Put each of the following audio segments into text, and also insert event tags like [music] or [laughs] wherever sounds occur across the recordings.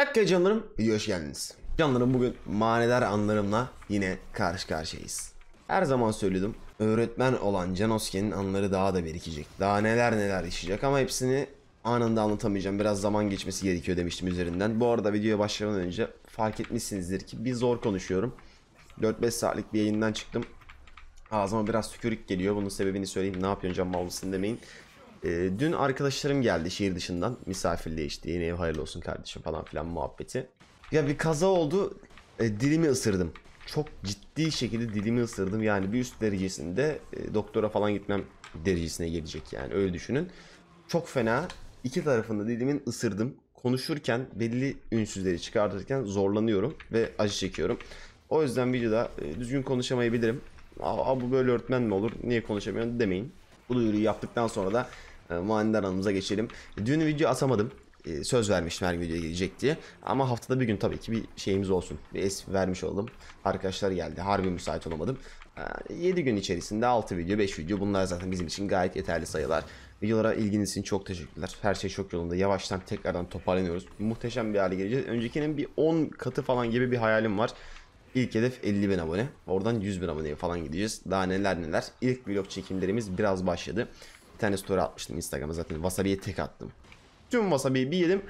Dakika canlarım, video hoş geldiniz. Canlarım bugün manidar anlarımla yine karşı karşıyayız. Her zaman söylüyordum, öğretmen olan Canoske'nin anları daha da birikecek. Daha neler neler yaşayacak ama hepsini anında anlatamayacağım. Biraz zaman geçmesi gerekiyor demiştim üzerinden. Bu arada videoya başlamadan önce fark etmişsinizdir ki bir zor konuşuyorum. 4-5 saatlik bir yayından çıktım. Ağzıma biraz tükürük geliyor. Bunun sebebini söyleyeyim. Ne yapıyorsun can mavlusun demeyin. E, dün arkadaşlarım geldi şehir dışından misafirliğe işte yeni ev hayırlı olsun kardeşim falan filan muhabbeti. Ya bir kaza oldu e, dilimi ısırdım. Çok ciddi şekilde dilimi ısırdım yani bir üst derecesinde e, doktora falan gitmem derecesine gelecek yani öyle düşünün. Çok fena iki tarafında dilimin ısırdım. Konuşurken belli ünsüzleri çıkartırken zorlanıyorum ve acı çekiyorum. O yüzden videoda e, düzgün konuşamayabilirim. Aa, bu böyle örtmen mi olur niye konuşamıyorum demeyin. Bu duyuruyu yaptıktan sonra da e, manidar geçelim. Dün video atamadım. Ee, söz vermiştim her videoya gelecek diye. Ama haftada bir gün tabii ki bir şeyimiz olsun. Bir es vermiş oldum. Arkadaşlar geldi. Harbi müsait olamadım. E, ee, 7 gün içerisinde 6 video 5 video bunlar zaten bizim için gayet yeterli sayılar. Videolara ilginiz için çok teşekkürler. Her şey çok yolunda. Yavaştan tekrardan toparlanıyoruz. Muhteşem bir hale geleceğiz. Öncekinin bir 10 katı falan gibi bir hayalim var. İlk hedef 50 bin abone. Oradan 100 bin aboneye falan gideceğiz. Daha neler neler. İlk vlog çekimlerimiz biraz başladı tane story atmıştım Instagram'a zaten. Wasabi'ye tek attım. Tüm wasabi'yi bir yedim.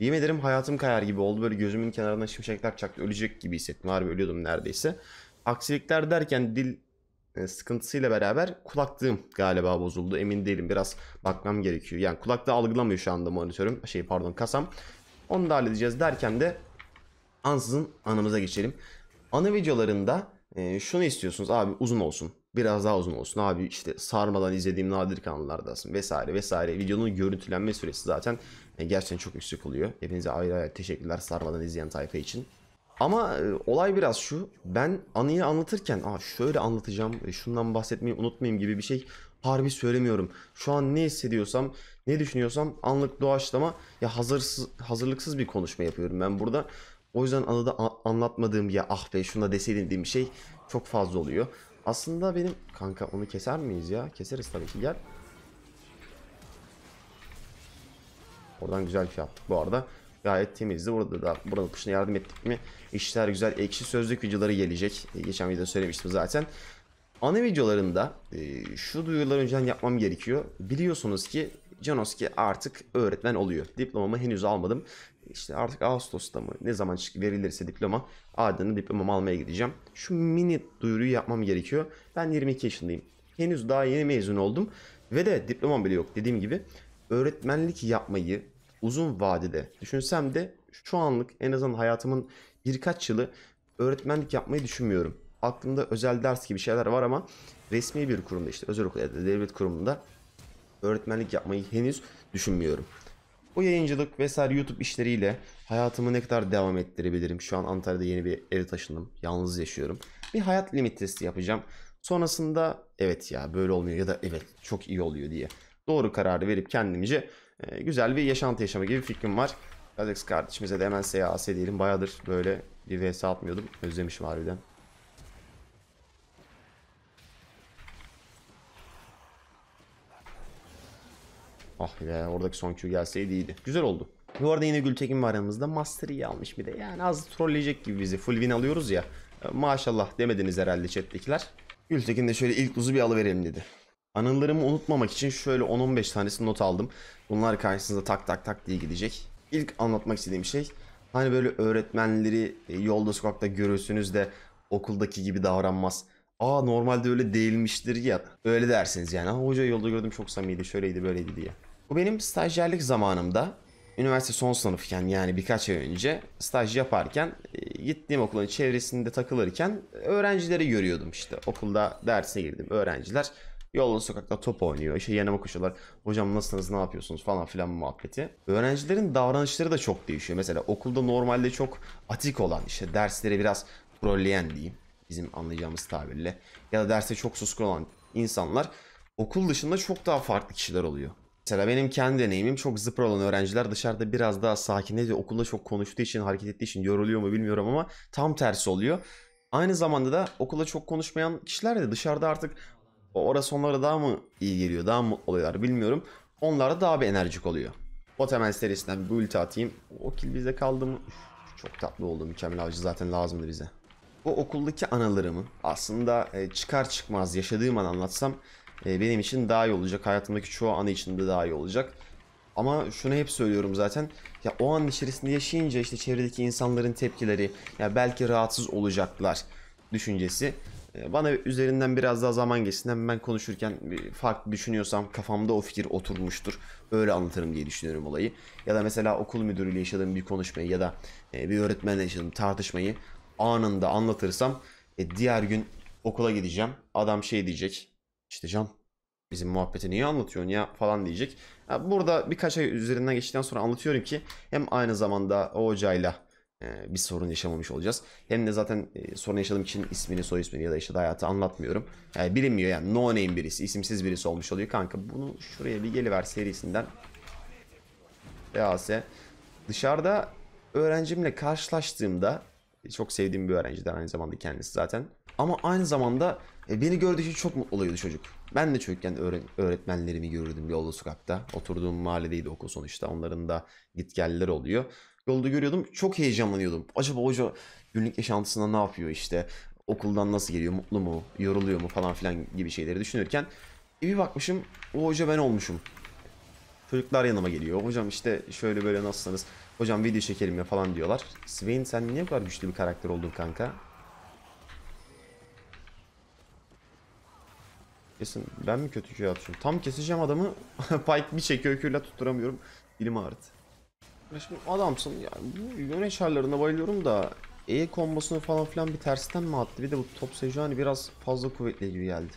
Yemin ederim hayatım kayar gibi oldu. Böyle gözümün kenarına şimşekler çaktı. Ölecek gibi hissettim. Harbi ölüyordum neredeyse. Aksilikler derken dil e, sıkıntısıyla beraber kulaklığım galiba bozuldu. Emin değilim. Biraz bakmam gerekiyor. Yani kulaklığı algılamıyor şu anda monitörüm. Şey pardon kasam. Onu da halledeceğiz derken de ansızın anımıza geçelim. Anı videolarında e, şunu istiyorsunuz abi uzun olsun biraz daha uzun olsun abi işte sarmadan izlediğim nadir kanallardasın vesaire vesaire videonun görüntülenme süresi zaten e, gerçekten çok yüksek oluyor. Hepinize ayrı ayrı teşekkürler sarmadan izleyen tayfa için. Ama e, olay biraz şu. Ben anıyı anlatırken Aa, şöyle anlatacağım, e, şundan bahsetmeyi unutmayayım gibi bir şey harbi söylemiyorum. Şu an ne hissediyorsam, ne düşünüyorsam anlık doğaçlama ya hazırsız, hazırlıksız bir konuşma yapıyorum ben burada. O yüzden anıda anlatmadığım ya ah be şuna deseydin dediğim şey çok fazla oluyor. Aslında benim... Kanka onu keser miyiz ya? Keseriz tabii ki gel. Oradan güzel bir şey yaptık bu arada. Gayet temizdi. Burada da buranın kuşuna yardım ettik mi? İşler güzel. Ekşi sözlük videoları gelecek. E, geçen videoda söylemiştim zaten. Ana videolarında e, şu duyuruları önceden yapmam gerekiyor. Biliyorsunuz ki Janoski artık öğretmen oluyor. Diplomamı henüz almadım. İşte artık Ağustos'ta mı ne zaman verilirse diploma ardından diplomamı almaya gideceğim. Şu mini duyuruyu yapmam gerekiyor. Ben 22 yaşındayım. Henüz daha yeni mezun oldum ve de diplomam bile yok dediğim gibi. Öğretmenlik yapmayı uzun vadede düşünsem de şu anlık en azından hayatımın birkaç yılı öğretmenlik yapmayı düşünmüyorum. Aklımda özel ders gibi şeyler var ama resmi bir kurumda işte özel okulda devlet kurumunda öğretmenlik yapmayı henüz düşünmüyorum. Bu yayıncılık vesaire YouTube işleriyle hayatımı ne kadar devam ettirebilirim? Şu an Antalya'da yeni bir eve taşındım. Yalnız yaşıyorum. Bir hayat limit testi yapacağım. Sonrasında evet ya böyle olmuyor ya da evet çok iyi oluyor diye doğru kararı verip kendimce e, güzel bir yaşantı yaşama gibi fikrim var. Alex kardeşimize de hemen seyahat edelim. Bayağıdır böyle bir VS atmıyordum. Özlemişim harbiden. Ah be oradaki son Q gelseydi iyiydi. Güzel oldu. Bu arada yine Gültekin var yanımızda. Master iyi almış bir de. Yani az trolleyecek gibi bizi. Full win alıyoruz ya. E, maşallah demediniz herhalde chat'tekiler. Gültekin de şöyle ilk uzu bir alıverelim dedi. Anılarımı unutmamak için şöyle 10-15 tanesini not aldım. Bunlar karşınızda tak tak tak diye gidecek. İlk anlatmak istediğim şey hani böyle öğretmenleri e, yolda sokakta görürsünüz de okuldaki gibi davranmaz. Aa normalde öyle değilmiştir ya. Öyle dersiniz yani. Hoca yolda gördüm çok samimiydi şöyleydi böyleydi diye. Bu benim stajyerlik zamanımda üniversite son sınıfken yani birkaç ay önce staj yaparken e, gittiğim okulun çevresinde takılırken öğrencileri görüyordum işte. Okulda derse girdim öğrenciler yolda sokakta top oynuyor işte yanıma koşuyorlar. Hocam nasılsınız ne yapıyorsunuz falan filan muhabbeti. Öğrencilerin davranışları da çok değişiyor. Mesela okulda normalde çok atik olan işte derslere biraz trolleyen diyeyim bizim anlayacağımız tabirle ya da derse çok suskun olan insanlar okul dışında çok daha farklı kişiler oluyor. Mesela benim kendi deneyimim çok zıpır olan öğrenciler dışarıda biraz daha sakin ediyor. Okulda çok konuştuğu için, hareket ettiği için yoruluyor mu bilmiyorum ama tam tersi oluyor. Aynı zamanda da okula çok konuşmayan kişiler de dışarıda artık orası onlara daha mı iyi geliyor, daha mı oluyorlar bilmiyorum. Onlar da daha bir enerjik oluyor. Bot hemen serisinden bir ulti atayım. O kill bize kaldı mı? Üf, çok tatlı oldu mükemmel avcı zaten lazımdı bize. Bu okuldaki anılarımı aslında e, çıkar çıkmaz yaşadığım an anlatsam ee, benim için daha iyi olacak. Hayatımdaki çoğu an için de daha iyi olacak. Ama şunu hep söylüyorum zaten. Ya o an içerisinde yaşayınca işte çevredeki insanların tepkileri, ya belki rahatsız olacaklar düşüncesi e, bana üzerinden biraz daha zaman geçsin. Hem ben konuşurken farklı düşünüyorsam kafamda o fikir oturmuştur. Öyle anlatırım diye düşünüyorum olayı. Ya da mesela okul müdürüyle yaşadığım bir konuşmayı ya da e, bir öğretmenle yaşadığım tartışmayı anında anlatırsam e, diğer gün okula gideceğim. Adam şey diyecek. İşte Can bizim muhabbeti niye anlatıyorsun ya falan diyecek. Yani burada birkaç ay üzerinden geçtikten sonra anlatıyorum ki hem aynı zamanda o hocayla e, bir sorun yaşamamış olacağız. Hem de zaten e, sorun yaşadığım için ismini, soy ismini ya da işte hayatı anlatmıyorum. Yani e, bilinmiyor yani no name birisi, isimsiz birisi olmuş oluyor. Kanka bunu şuraya bir geliver serisinden. BAS. Dışarıda öğrencimle karşılaştığımda çok sevdiğim bir öğrenciden aynı zamanda kendisi zaten. Ama aynı zamanda e, beni gördüğü için çok mutlu oluyordu çocuk. Ben de çocukken öğretmenlerimi görürdüm yolda sokakta. Oturduğum mahalledeydi okul sonuçta. Onların da gitgelleri oluyor. Yolda görüyordum çok heyecanlanıyordum. Acaba hoca günlük yaşantısında ne yapıyor işte? Okuldan nasıl geliyor? Mutlu mu? Yoruluyor mu? Falan filan gibi şeyleri düşünürken e, bir bakmışım o hoca ben olmuşum. Çocuklar yanıma geliyor. Hocam işte şöyle böyle nasılsınız? Hocam video çekelim ya falan diyorlar. Swain sen niye bu kadar güçlü bir karakter oldun kanka? Kesin ben mi kötü köye atıyorum? Tam keseceğim adamı. [laughs] Pike bir çekiyor köyle tutturamıyorum. Dilim ağrıdı. Şimdi adamsın yani bu güneş harlarına bayılıyorum da E kombosunu falan filan bir tersten mi attı? Bir de bu top Sejani biraz fazla kuvvetli gibi geldi.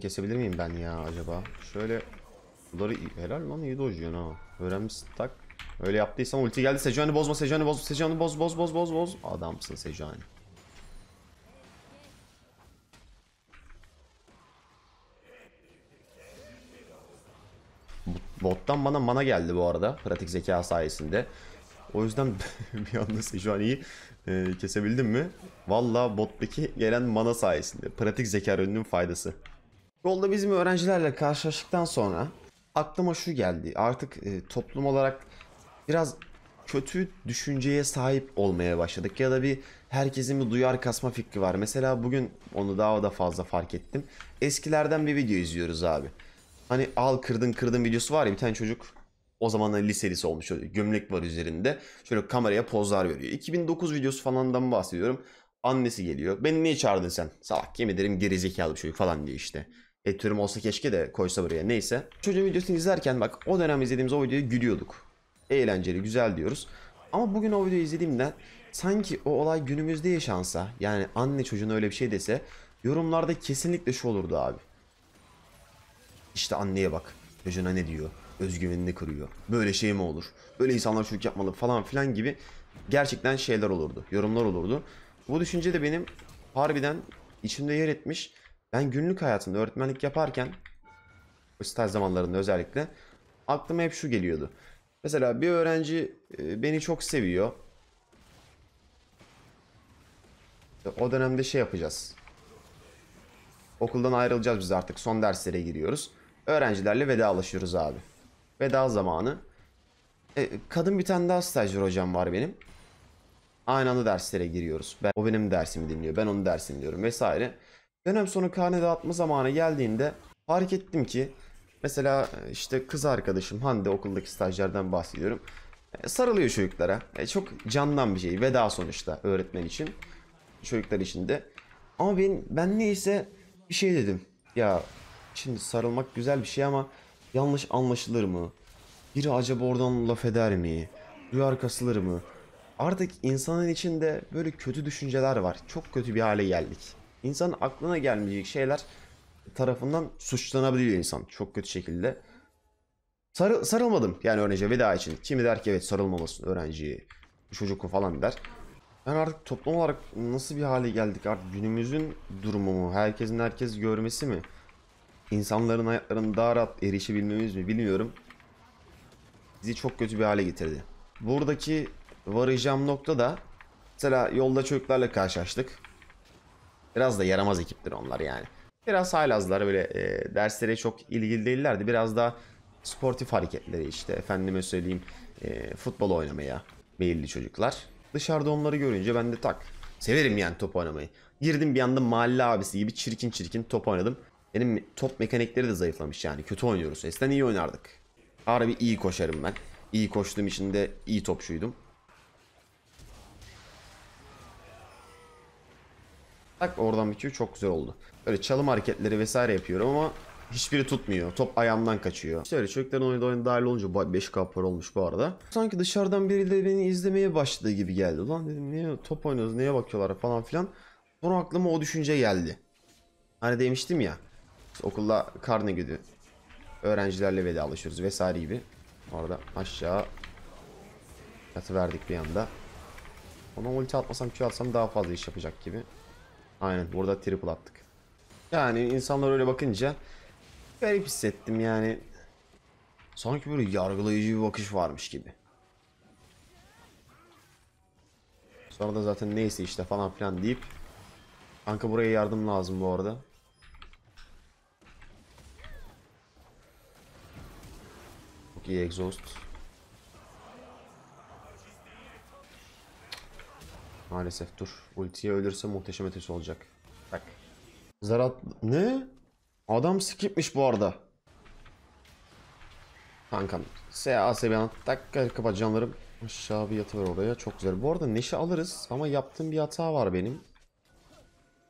kesebilir miyim ben ya acaba? Şöyle bunları helal lan iyi dojuyorsun ha. Öğrenmişsin tak. Öyle yaptıysan ulti geldi Sejani bozma Sejani bozma Sejani boz boz boz boz boz. Adamsın Sejani. Bottan bana mana geldi bu arada. Pratik zeka sayesinde. O yüzden [laughs] bir anda Sejuani'yi e, kesebildim mi? Valla bottaki gelen mana sayesinde. Pratik zeka ürününün faydası. Yolda bizim öğrencilerle karşılaştıktan sonra aklıma şu geldi. Artık e, toplum olarak biraz kötü düşünceye sahip olmaya başladık ya da bir herkesin bir duyar kasma fikri var. Mesela bugün onu daha da fazla fark ettim. Eskilerden bir video izliyoruz abi. Hani al kırdın kırdın videosu var ya bir tane çocuk o zamanlar liselisi olmuş şöyle gömlek var üzerinde. Şöyle kameraya pozlar veriyor. 2009 videosu falandan bahsediyorum. Annesi geliyor. Beni niye çağırdın sen? Salak yemin ederim gerizekalı bir çocuk falan diye işte. Etürim olsa keşke de koysa buraya neyse. Çocuğun videosunu izlerken bak o dönem izlediğimiz o videoyu gülüyorduk. Eğlenceli güzel diyoruz. Ama bugün o videoyu izlediğimde sanki o olay günümüzde yaşansa yani anne çocuğuna öyle bir şey dese yorumlarda kesinlikle şu olurdu abi. İşte anneye bak. Çocuğuna ne diyor? Özgüvenini kırıyor. Böyle şey mi olur? Böyle insanlar çocuk yapmalı falan filan gibi gerçekten şeyler olurdu. Yorumlar olurdu. Bu düşünce de benim harbiden içimde yer etmiş. Ben günlük hayatımda öğretmenlik yaparken staj zamanlarında özellikle aklıma hep şu geliyordu. Mesela bir öğrenci e, beni çok seviyor. E, o dönemde şey yapacağız. Okuldan ayrılacağız biz artık. Son derslere giriyoruz. Öğrencilerle vedalaşıyoruz abi. Veda zamanı. E, kadın bir tane daha stajyer hocam var benim. Aynı anda derslere giriyoruz. Ben, o benim dersimi dinliyor. Ben onun dersini diyorum vesaire. Dönem sonu karne dağıtma zamanı geldiğinde fark ettim ki mesela e, işte kız arkadaşım Hande okuldaki stajyerden bahsediyorum. E, sarılıyor çocuklara. E, çok candan bir şey. Veda sonuçta öğretmen için. Çocuklar için de. Ama ben, ben neyse bir şey dedim. Ya Şimdi sarılmak güzel bir şey ama yanlış anlaşılır mı? Biri acaba oradan laf eder mi? Duyar kasılır mı? Artık insanın içinde böyle kötü düşünceler var. Çok kötü bir hale geldik. İnsanın aklına gelmeyecek şeyler tarafından suçlanabiliyor insan çok kötü şekilde. Sarı, sarılmadım yani öğrenciye veda için. Kimi der ki evet sarılmamasın öğrenciyi, çocuğu falan der. Yani artık toplum olarak nasıl bir hale geldik artık günümüzün durumu mu? Herkesin herkes görmesi mi? insanların hayatlarına daha rahat erişebilmemiz mi bilmiyorum. Bizi çok kötü bir hale getirdi. Buradaki varacağım nokta da mesela yolda çocuklarla karşılaştık. Biraz da yaramaz ekiptir onlar yani. Biraz haylazlar böyle e, derslere çok ilgili değillerdi. Biraz daha sportif hareketleri işte efendime söyleyeyim e, futbol oynamaya meyilli çocuklar. Dışarıda onları görünce ben de tak. Severim yani top oynamayı. Girdim bir anda mahalle abisi gibi çirkin çirkin top oynadım. Benim top mekanikleri de zayıflamış yani. Kötü oynuyoruz. Eskiden iyi oynardık. Harbi iyi koşarım ben. İyi koştuğum için de iyi topçuydum. Bak oradan bitiyor. Çok güzel oldu. Böyle çalım hareketleri vesaire yapıyorum ama hiçbiri tutmuyor. Top ayağımdan kaçıyor. İşte öyle çocukların oyunda oyunda dahil olunca 5K olmuş bu arada. Sanki dışarıdan biri de beni izlemeye başladı gibi geldi. Lan dedim niye top oynuyoruz neye bakıyorlar falan filan. Sonra aklıma o düşünce geldi. Hani demiştim ya işte okulda karne günü. Öğrencilerle vedalaşıyoruz vesaire gibi. Orada aşağı verdik bir anda. Ona ulti atmasam Q atsam daha fazla iş yapacak gibi. Aynen burada triple attık. Yani insanlar öyle bakınca garip hissettim yani. Sanki böyle yargılayıcı bir bakış varmış gibi. Sonra da zaten neyse işte falan filan deyip Kanka buraya yardım lazım bu arada. Çok iyi Maalesef dur. Ultiye ölürse muhteşem ötesi olacak. Bak. Zarat ne? Adam skipmiş bu arada. Kankam. SA seviyen dakika kapatacağımlarım. Aşağı bir yatı var oraya. Çok güzel. Bu arada neşe alırız ama yaptığım bir hata var benim.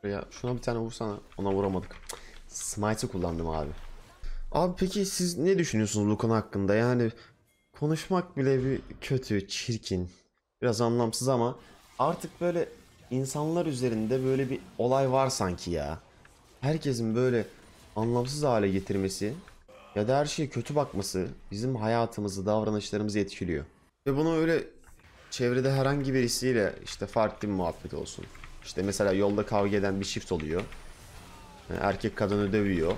Şuraya, şuna bir tane vursana. Ona vuramadık. Smite'ı kullandım abi. Abi peki siz ne düşünüyorsunuz bu konu hakkında? Yani konuşmak bile bir kötü, çirkin, biraz anlamsız ama artık böyle insanlar üzerinde böyle bir olay var sanki ya. Herkesin böyle anlamsız hale getirmesi ya da her şeye kötü bakması bizim hayatımızı, davranışlarımızı etkiliyor. Ve bunu öyle çevrede herhangi birisiyle işte farklı bir muhabbet olsun. İşte mesela yolda kavga eden bir çift oluyor. Erkek kadını dövüyor.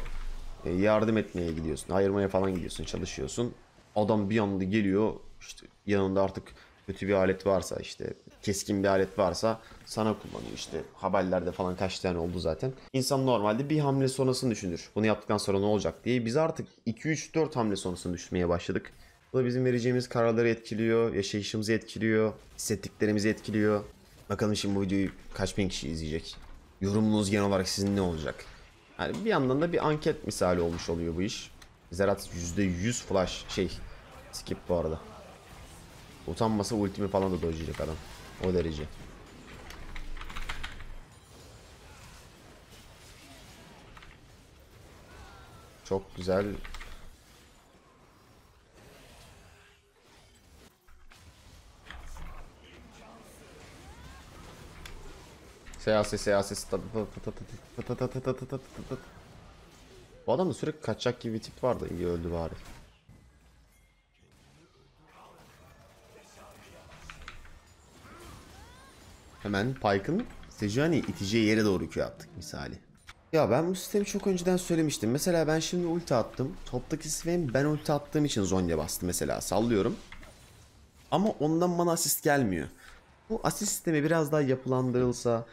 E, yardım etmeye gidiyorsun. Ayırmaya falan gidiyorsun, çalışıyorsun. Adam bir anda geliyor işte yanında artık kötü bir alet varsa işte keskin bir alet varsa sana kullanıyor işte haberlerde falan kaç tane oldu zaten. İnsan normalde bir hamle sonrasını düşünür. Bunu yaptıktan sonra ne olacak diye. Biz artık 2-3-4 hamle sonrasını düşünmeye başladık. Bu da bizim vereceğimiz kararları etkiliyor, yaşayışımızı etkiliyor, hissettiklerimizi etkiliyor. Bakalım şimdi bu videoyu kaç bin kişi izleyecek? Yorumunuz genel olarak sizin ne olacak? Yani bir yandan da bir anket misali olmuş oluyor bu iş. Zerat %100 flash şey skip bu arada. Utanmasa ultimi falan da dojecek adam. O derece. Çok güzel Seyasi seyasi Bu adamda sürekli kaçacak gibi bir tip vardı iyi öldü bari Hemen Pike'ın Sejuani iteceği yere doğru Q attık misali ya ben bu sistemi çok önceden söylemiştim. Mesela ben şimdi ulti attım. Toptaki Sven ben ulti attığım için Zonya bastı mesela sallıyorum. Ama ondan bana asist gelmiyor. Bu asist sistemi biraz daha yapılandırılsa,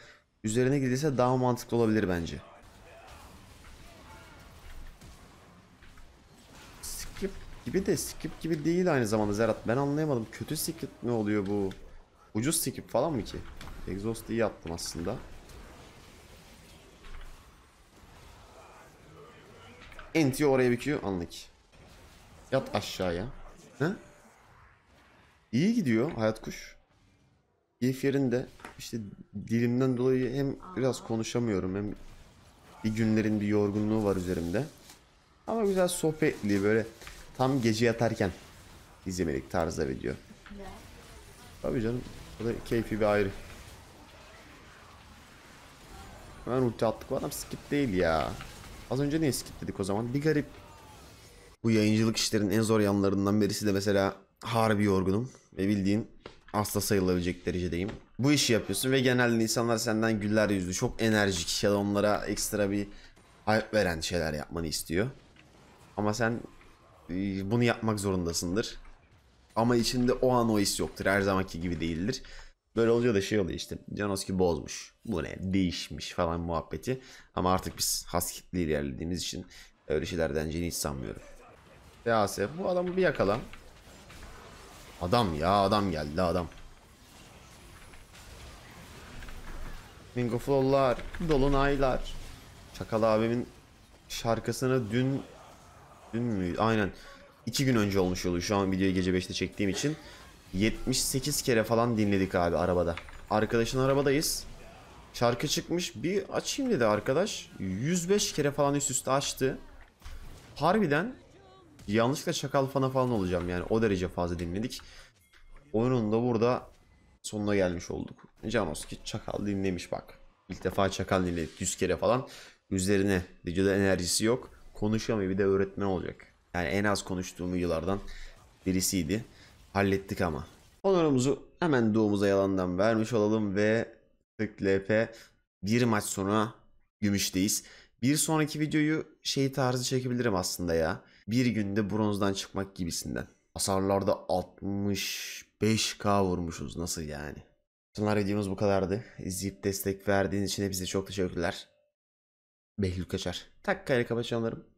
üzerine gidilse daha mantıklı olabilir bence. Skip gibi de skip gibi değil aynı zamanda Zerat. Ben anlayamadım. Kötü skip ne oluyor bu? Ucuz skip falan mı ki? Exhaust iyi attım aslında. Enti oraya büküyor anlık. Yat aşağıya. He? İyi gidiyor hayat kuş. Keyif yerinde işte dilimden dolayı hem biraz konuşamıyorum hem bir günlerin bir yorgunluğu var üzerimde. Ama güzel sohbetli böyle tam gece yatarken izlemelik tarzda video. Tabii canım. O da keyfi bir ayrı. Hemen ulti attık. adam skip değil ya. Az önce niye skip dedik o zaman? Bir garip. Bu yayıncılık işlerin en zor yanlarından birisi de mesela harbi yorgunum. Ve bildiğin asla sayılabilecek derecedeyim bu işi yapıyorsun ve genelde insanlar senden güller yüzlü çok enerjik ya da onlara ekstra bir hayat veren şeyler yapmanı istiyor. Ama sen e, bunu yapmak zorundasındır. Ama içinde o an o his yoktur. Her zamanki gibi değildir. Böyle oluyor da şey oluyor işte. Janoski bozmuş. Bu ne? Değişmiş falan muhabbeti. Ama artık biz haskitli ilerlediğimiz için öyle şeylerden cini hiç sanmıyorum. Ve bu adamı bir yakala. Adam ya adam geldi adam. Mingoflow'lar, Dolunaylar. Çakal abimin şarkısını dün dün mü? Aynen. İki gün önce olmuş oluyor. Şu an videoyu gece 5'te çektiğim için. 78 kere falan dinledik abi arabada. Arkadaşın arabadayız. Şarkı çıkmış. Bir açayım dedi arkadaş. 105 kere falan üst üste açtı. Harbiden yanlışlıkla çakal fana falan olacağım yani. O derece fazla dinledik. Oyunun da burada sonuna gelmiş olduk. Cano'ski çakal dinlemiş bak. İlk defa çakal dinledik 100 kere falan. Üzerine videoda enerjisi yok. Konuşamıyor bir de öğretmen olacak. Yani en az konuştuğum yıllardan birisiydi. Hallettik ama. Onurumuzu hemen doğumuza yalandan vermiş olalım ve tık LP bir maç sonra gümüşteyiz. Bir sonraki videoyu şey tarzı çekebilirim aslında ya. Bir günde bronzdan çıkmak gibisinden. Hasarlarda 60 5K vurmuşuz. Nasıl yani? Bunlar videomuz bu kadardı. İzleyip destek verdiğiniz için hepsize çok teşekkürler. Behlül Kaçar. Tak kayra kapatacağım